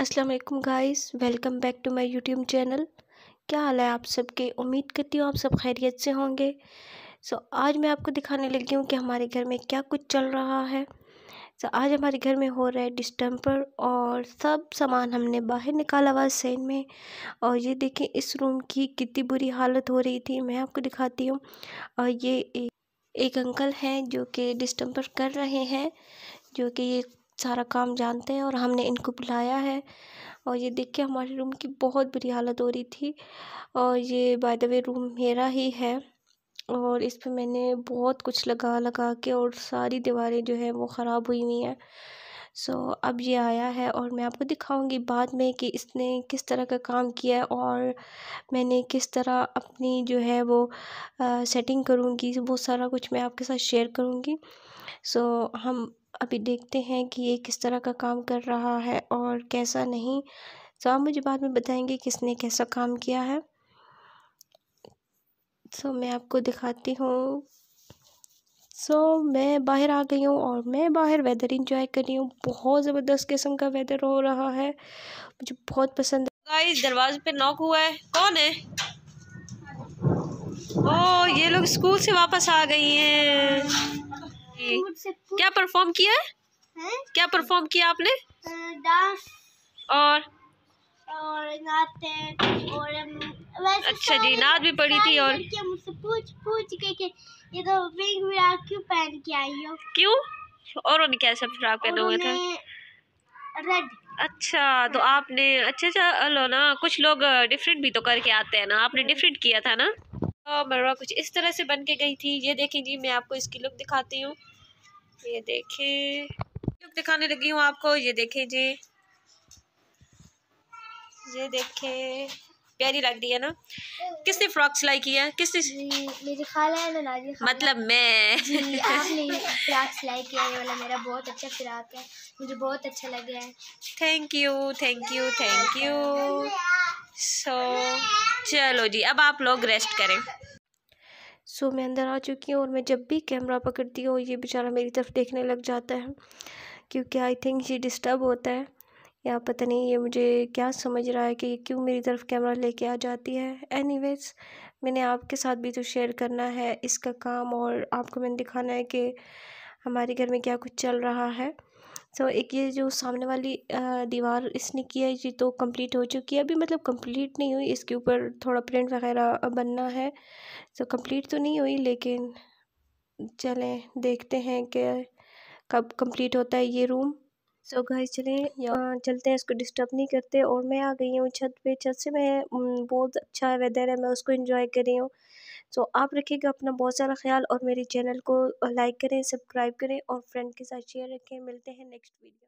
अस्सलाम वालेकुम guys welcome back to my YouTube channel क्या हाल है आप सबके उम्मीद करती हूँ आप सब खैरियत से होंगे सो so, आज मैं आपको दिखाने लगी हूँ कि हमारे घर में क्या कुछ चल रहा है सो so, आज हमारे घर में हो रहा है डिस्टम्पर और सब सामान हमने बाहर निकाला हुआ सैन में और ये देखें इस रूम की कितनी बुरी हालत हो रही थी मैं आपको दिखाती हूँ और ये एक, एक अंकल हैं जो कि डिस्टम्पर कर रहे हैं जो कि ये सारा काम जानते हैं और हमने इनको बुलाया है और ये देख के हमारे रूम की बहुत बुरी हालत हो रही थी और ये बाय द वे रूम मेरा ही है और इस पर मैंने बहुत कुछ लगा लगा के और सारी दीवारें जो है वो ख़राब हुई हुई हैं सो so, अब ये आया है और मैं आपको दिखाऊंगी बाद में कि इसने किस तरह का काम किया है और मैंने किस तरह अपनी जो है वो आ, सेटिंग करूँगी वो सारा कुछ मैं आपके साथ शेयर करूँगी सो so, हम अभी देखते हैं कि ये किस तरह का काम कर रहा है और कैसा नहीं तो so, आप मुझे बाद में बताएंगे किसने कैसा काम किया है सो so, मैं आपको दिखाती हूँ सो so, मैं बाहर आ गई हूँ और मैं बाहर वेदर इंजॉय कर रही हूँ बहुत ज़बरदस्त किस्म का वेदर हो रहा है मुझे बहुत पसंद है दरवाजे पे नॉक हुआ है कौन है ओ ये लोग स्कूल से वापस आ गई हैं क्या परफॉर्म किया है, क्या परफॉर्म किया आपने डांस और और नाते और अच्छा जी नाद भी पड़ी थी और मुझसे पूछ पूछ के कि ये तो पिंक फ्राक क्यों पहन के आई हो क्यों और उन्हें क्या सब फ्राक पहने हुए थे रेड अच्छा तो आपने अच्छा अच्छा हेलो ना कुछ लोग डिफरेंट भी तो करके आते हैं ना आपने डिफरेंट हाँ। किया था ना तो मरवा कुछ इस तरह से बन के गई थी ये देखें जी मैं आपको इसकी लुक दिखाती हूँ ये देखें लुक दिखाने लगी हूँ आपको ये देखें जी ये देखें प्यारी लग रही है ना किसने फ्रॉक सिलाई की है किसने मेरी खाला है ना मतलब मैं आपने फ्रॉक सिलाई किया ये वाला मेरा बहुत अच्छा फ्रॉक है मुझे बहुत अच्छा लग गया है thank you thank you thank you so चलो जी अब आप लोग रेस्ट करें सो so, मैं अंदर आ चुकी हूँ और मैं जब भी कैमरा पकड़ती हूँ ये बेचारा मेरी तरफ देखने लग जाता है क्योंकि आई थिंक ये डिस्टर्ब होता है या पता नहीं ये मुझे क्या समझ रहा है कि क्यों मेरी तरफ कैमरा लेके आ जाती है एनीवेज मैंने आपके साथ भी तो शेयर करना है इसका काम और आपको मैंने दिखाना है कि हमारे घर में क्या कुछ चल रहा है सो so, एक ये जो सामने वाली दीवार इसने किया है ये तो कंप्लीट हो चुकी है अभी मतलब कंप्लीट नहीं हुई इसके ऊपर थोड़ा प्रिंट वगैरह बनना है सो so, कंप्लीट तो नहीं हुई लेकिन चलें देखते हैं कि कब कंप्लीट होता है ये रूम सो so गाइस यहाँ चलते हैं इसको डिस्टर्ब नहीं करते और मैं आ गई हूँ छत पे छत से मैं बहुत अच्छा वेदर है मैं उसको इन्जॉय कर रही हूँ सो so, आप रखिएगा अपना बहुत सारा ख्याल और मेरे चैनल को लाइक करें सब्सक्राइब करें और फ्रेंड के साथ शेयर रखें मिलते हैं नेक्स्ट वीडियो